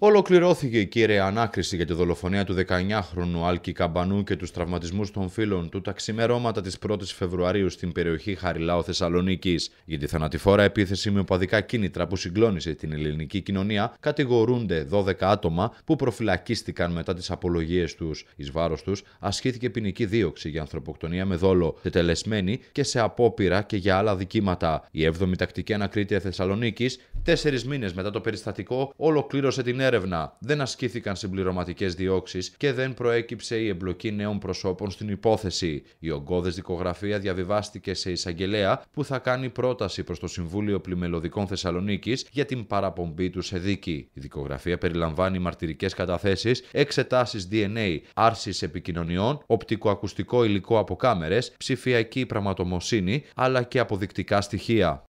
Ολοκληρώθηκε η κύρια ανάκριση για τη δολοφονία του 19χρονου Άλκη Καμπανού και τους τραυματισμούς των φίλων του τα ξημερώματα της 1ης Φεβρουαρίου στην περιοχή Χαριλάου Θεσσαλονίκης. Για τη θανατηφόρα επίθεση με οπαδικά κίνητρα που συγκλώνησε την ελληνική κοινωνία κατηγορούνται 12 άτομα που προφυλακίστηκαν μετά τις απολογίες τους. Εις βάρος τους ασχήθηκε ποινική δίωξη για ανθρωποκτονία με δόλο, τετελεσμένη και σε απόπειρα και για άλλα δικήματα. Η 7η τακτική ανακρίτρια Θεσσαλονίκης, τέσσερις μήνες μετά το περιστατικό, ολοκλήρωσε την δεν ασκήθηκαν συμπληρωματικές διώξεις και δεν προέκυψε η εμπλοκή νέων προσώπων στην υπόθεση. Η ογκώδες δικογραφία διαβιβάστηκε σε εισαγγελέα που θα κάνει πρόταση προς το Συμβούλιο Πλημελωδικών Θεσσαλονίκης για την παραπομπή του σε δίκη. Η δικογραφία περιλαμβάνει μαρτυρικές καταθέσεις, εξετάσεις DNA, άρσης επικοινωνιών, οπτικοακουστικό υλικό από κάμερες, ψηφιακή πραγματομοσύνη αλλά και αποδεικτικά στοιχεία.